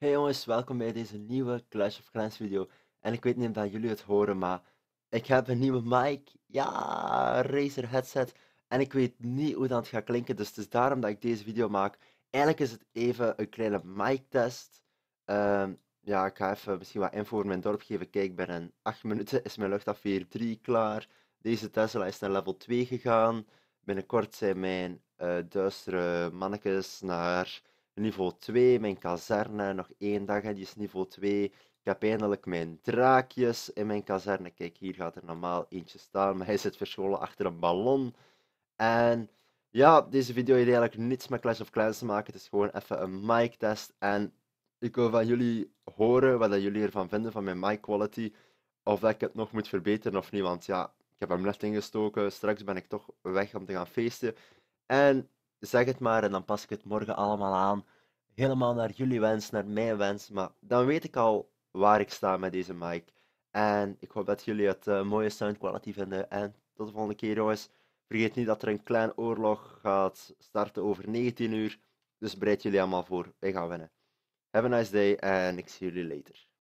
Hey jongens, welkom bij deze nieuwe Clash of Clans video. En ik weet niet of jullie het horen, maar ik heb een nieuwe mic. Ja, Razer headset. En ik weet niet hoe dat gaat klinken, dus het is daarom dat ik deze video maak. Eigenlijk is het even een kleine mic test. Ehm, ja, ik ga even misschien wat info over mijn dorp geven. Kijk, binnen 8 minuten is mijn luchtafweer 3 klaar. Deze Tesla is naar level 2 gegaan. Binnenkort zijn mijn eh, duistere mannetjes naar niveau 2, mijn kazerne, nog één dag en die is niveau 2. Ik heb eindelijk mijn draakjes in mijn kazerne. Kijk, hier gaat er normaal eentje staan, maar hij zit verscholen achter een ballon. En ja, deze video heeft eigenlijk niets met Clash of Clans te maken. Het is gewoon even een mic test. En ik wil van jullie horen wat jullie ervan vinden, van mijn mic quality. Of dat ik het nog moet verbeteren of niet, want ja, ik heb hem net ingestoken. Straks ben ik toch weg om te gaan feesten. En zeg het maar en dan pas ik het morgen allemaal aan. Helemaal naar jullie wens, naar mijn wens. Maar dan weet ik al waar ik sta met deze mic. En ik hoop dat jullie het eh, mooie sound quality vinden. En tot de volgende keer, jongens. Vergeet niet dat er een klein oorlog gaat starten over 19 uur. Dus bereid jullie allemaal voor. Wij gaan winnen. Have a nice day en ik zie jullie later.